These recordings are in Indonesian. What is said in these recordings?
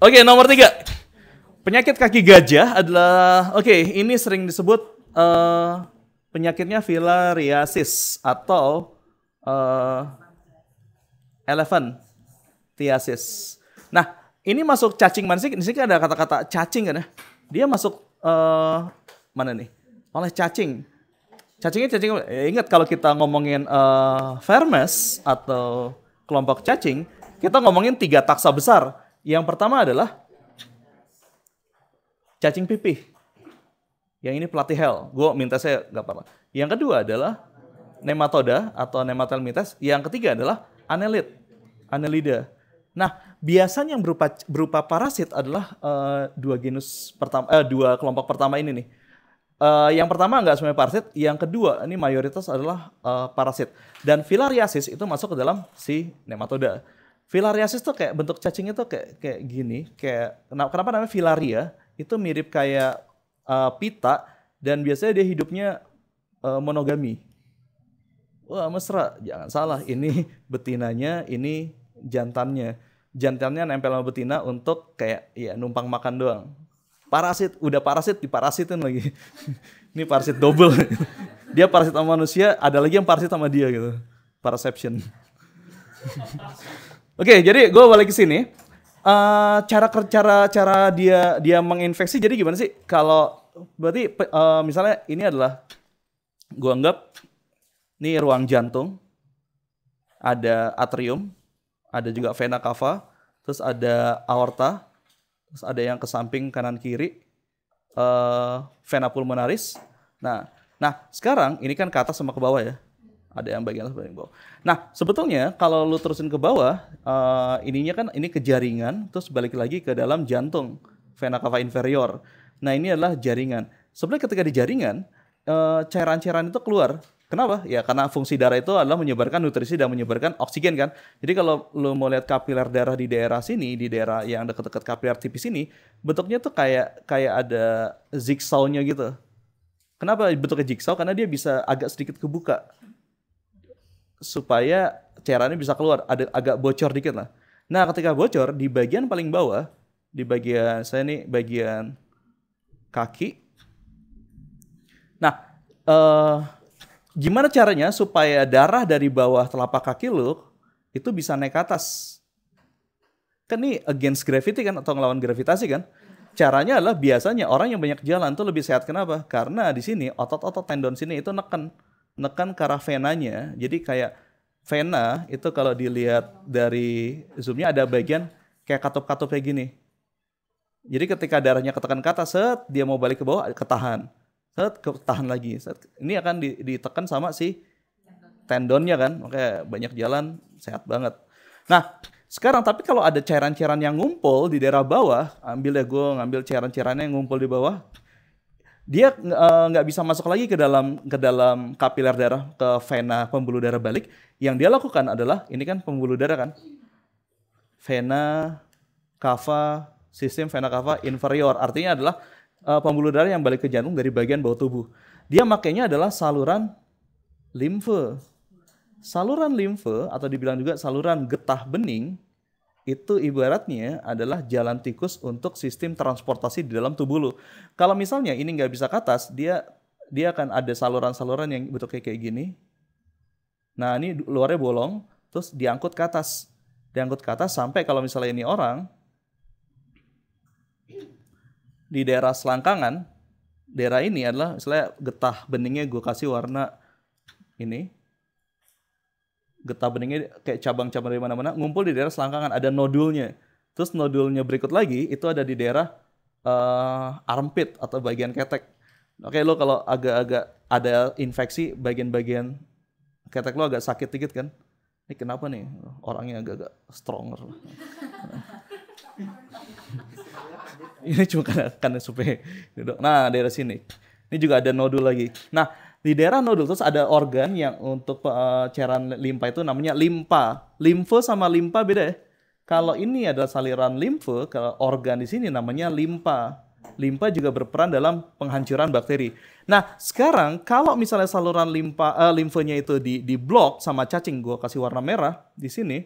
Oke, okay, nomor tiga. Penyakit kaki gajah adalah, oke, okay, ini sering disebut uh, penyakitnya filariasis atau uh, eh, elephant tiasis. Nah, ini masuk cacing mana sih? Di sini kan ada kata-kata cacing kan ya? Dia masuk uh, mana nih? Oleh cacing. Cacingnya cacing. Ya, ingat kalau kita ngomongin uh, Vermes atau kelompok cacing, kita ngomongin tiga taksa besar yang pertama adalah cacing pipih. Yang ini pelatih hell. Gue minta saya nggak apa-apa. Yang kedua adalah nematoda atau nematelmintes. Yang ketiga adalah anelit, anelida. Nah, biasanya yang berupa berupa parasit adalah uh, dua genus pertama, uh, dua kelompok pertama ini nih. Uh, yang pertama nggak semuanya parasit, yang kedua ini mayoritas adalah uh, parasit. Dan filariasis itu masuk ke dalam si nematoda. Filariasis tuh kayak bentuk cacingnya tuh kayak kayak gini, kayak kenapa namanya filaria? Itu mirip kayak uh, pita dan biasanya dia hidupnya uh, monogami. Wah, mesra. Jangan salah, ini betinanya, ini jantannya. Jantannya nempel sama betina untuk kayak ya numpang makan doang. Parasit, udah parasit diparasitin lagi. ini parasit double. dia parasit sama manusia, ada lagi yang parasit sama dia gitu. Paraception. Oke, okay, jadi gue balik ke sini. Uh, cara cara cara dia dia menginfeksi jadi gimana sih kalau berarti uh, misalnya ini adalah gue anggap ini ruang jantung ada atrium ada juga vena cava terus ada aorta terus ada yang ke samping kanan kiri uh, vena pulmonaris nah nah sekarang ini kan ke atas sama ke bawah ya ada yang bagian atas bagian bawah. Nah sebetulnya kalau lu terusin ke bawah uh, ininya kan ini ke jaringan terus balik lagi ke dalam jantung vena cava inferior. Nah ini adalah jaringan. Sebenarnya ketika di jaringan cairan eh, cairan-cairan itu keluar. Kenapa? Ya karena fungsi darah itu adalah menyebarkan nutrisi dan menyebarkan oksigen kan. Jadi kalau lu mau lihat kapiler darah di daerah sini, di daerah yang dekat-dekat kapiler tipis ini, bentuknya tuh kayak kayak ada zigzagnya gitu. Kenapa bentuknya jigsaw? Karena dia bisa agak sedikit kebuka supaya cairannya bisa keluar, ada agak bocor dikit lah. Nah, ketika bocor di bagian paling bawah, di bagian saya nih bagian kaki. Nah, eh, gimana caranya supaya darah dari bawah telapak kaki lu itu bisa naik ke atas? Kan ini against gravity kan atau ngelawan gravitasi kan? Caranya adalah biasanya orang yang banyak jalan tuh lebih sehat kenapa? Karena di sini otot-otot tendon sini itu neken nekan ke arah venanya. Jadi kayak vena itu kalau dilihat dari zoomnya ada bagian kayak katup-katup kayak gini. Jadi ketika darahnya ketekan ke atas, set, dia mau balik ke bawah, ketahan. Set, ketahan lagi. Set. Ini akan ditekan sama si tendonnya kan. oke banyak jalan, sehat banget. Nah, sekarang tapi kalau ada cairan-cairan yang ngumpul di daerah bawah, ambil ya gue ngambil cairan-cairannya yang ngumpul di bawah, dia eh, nggak uh, bisa masuk lagi ke dalam ke dalam kapiler darah ke vena pembuluh darah balik yang dia lakukan adalah ini kan pembuluh darah kan vena kava sistem vena kava inferior artinya adalah uh, pembuluh darah yang balik ke jantung dari bagian bawah tubuh dia makainya adalah saluran limfe saluran limfe atau dibilang juga saluran getah bening itu ibaratnya adalah jalan tikus untuk sistem transportasi di dalam tubuh lu. Kalau misalnya ini nggak bisa ke atas, dia dia akan ada saluran-saluran yang bentuknya kayak gini. Nah ini luarnya bolong, terus diangkut ke atas. Diangkut ke atas sampai kalau misalnya ini orang, di daerah selangkangan, daerah ini adalah misalnya getah beningnya gue kasih warna ini, getah beningnya kayak cabang-cabang dari mana-mana ngumpul di daerah selangkangan ada nodulnya terus nodulnya berikut lagi itu ada di daerah uh, armpit atau bagian ketek oke lo kalau agak-agak ada infeksi bagian-bagian ketek lo agak sakit dikit kan ini kenapa nih orangnya agak-agak stronger ini cuma karena, karena supaya nah daerah sini ini juga ada nodul lagi nah di daerah nodul terus ada organ yang untuk eh, cairan limpa itu namanya limpa. Limfe sama limpa beda ya. Kalau ini adalah saliran limfe, kalau organ di sini namanya limpa. Limpa juga berperan dalam penghancuran bakteri. Nah, sekarang kalau misalnya saluran limpa uh, eh, limfenya itu di di blok sama cacing, gua kasih warna merah di sini.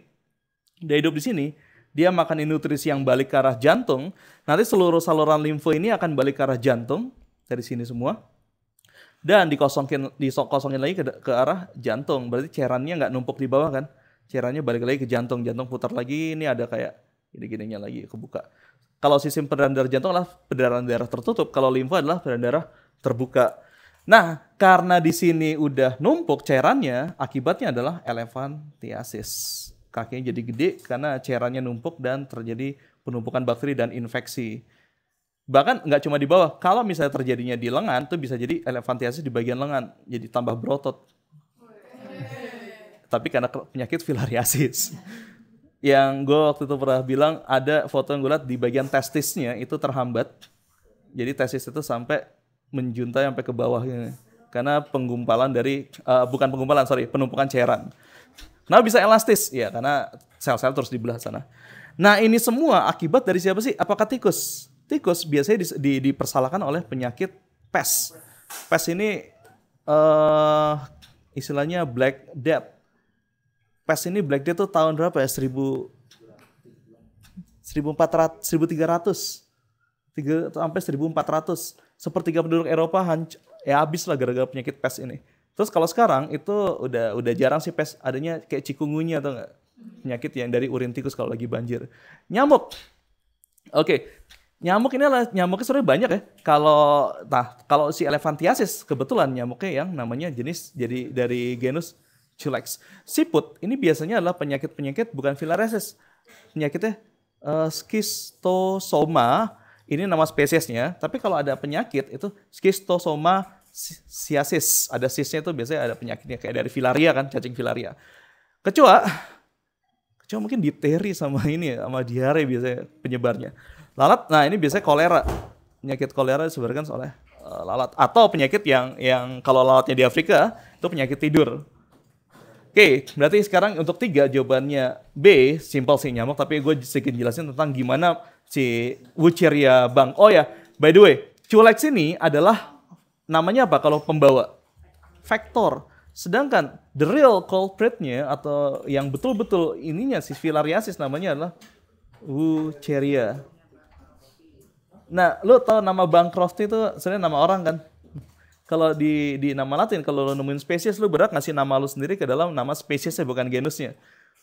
Dia hidup di sini, dia makan nutrisi yang balik ke arah jantung, nanti seluruh saluran limfe ini akan balik ke arah jantung dari sini semua dan dikosongin dikosongin lagi ke, ke arah jantung berarti cairannya nggak numpuk di bawah kan cairannya balik lagi ke jantung jantung putar lagi ini ada kayak gini-gininya lagi kebuka kalau sistem peredaran darah jantung adalah peredaran darah tertutup kalau limfa adalah peredaran darah terbuka nah karena di sini udah numpuk cairannya akibatnya adalah elefantiasis kakinya jadi gede karena cairannya numpuk dan terjadi penumpukan bakteri dan infeksi bahkan nggak cuma di bawah kalau misalnya terjadinya di lengan tuh bisa jadi elefantiasis di bagian lengan jadi tambah berotot tapi karena penyakit filariasis yang gue waktu itu pernah bilang ada foto yang gue lihat di bagian testisnya itu terhambat jadi testis itu sampai menjunta sampai ke bawahnya karena penggumpalan dari uh, bukan penggumpalan sorry penumpukan cairan kenapa bisa elastis ya karena sel-sel terus dibelah sana nah ini semua akibat dari siapa sih apakah tikus tikus biasanya di, di, dipersalahkan oleh penyakit pes. Pes ini uh, istilahnya Black Death. Pes ini Black Death tuh tahun berapa ya? 1000 1400 1300 3 sampai 1400. Sepertiga penduduk Eropa hancur ya habis lah gara-gara penyakit pes ini. Terus kalau sekarang itu udah udah jarang sih pes adanya kayak cikungunya atau enggak? Penyakit yang dari urin tikus kalau lagi banjir. Nyamuk. Oke. Okay. Nyamuk ini adalah nyamuknya sebenarnya banyak ya. Kalau nah kalau si elefantiasis kebetulan nyamuknya yang namanya jenis jadi dari genus Culex. Siput ini biasanya adalah penyakit-penyakit bukan filaresis. Penyakitnya uh, skistosoma. Ini nama spesiesnya. Tapi kalau ada penyakit itu *schistosoma* siasis. Ada sisnya itu biasanya ada penyakitnya kayak dari filaria kan, cacing filaria. Kecoa, kecoa mungkin diteri sama ini ya, sama diare biasanya penyebarnya. Lalat, nah ini biasanya kolera. Penyakit kolera disebarkan oleh uh, lalat atau penyakit yang yang kalau lalatnya di Afrika itu penyakit tidur. Oke, okay, berarti sekarang untuk tiga jawabannya B, simple sih nyamuk, tapi gue sedikit jelasin tentang gimana si Wucheria bang. Oh ya, by the way, culek ini adalah namanya apa kalau pembawa? Vektor. Sedangkan the real culpritnya atau yang betul-betul ininya si filariasis namanya adalah Wucheria Nah, lu tau nama Bancroft itu sebenarnya nama orang kan? Kalau di di nama Latin, kalau lu nemuin spesies, lu berat ngasih nama lu sendiri ke dalam nama spesiesnya bukan genusnya.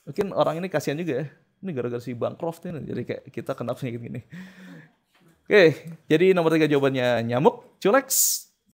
Mungkin orang ini kasihan juga ya. Ini gara-gara si Bancroft ini, jadi kayak kita kenapa sih gini. Oke, jadi nomor tiga jawabannya nyamuk, culex.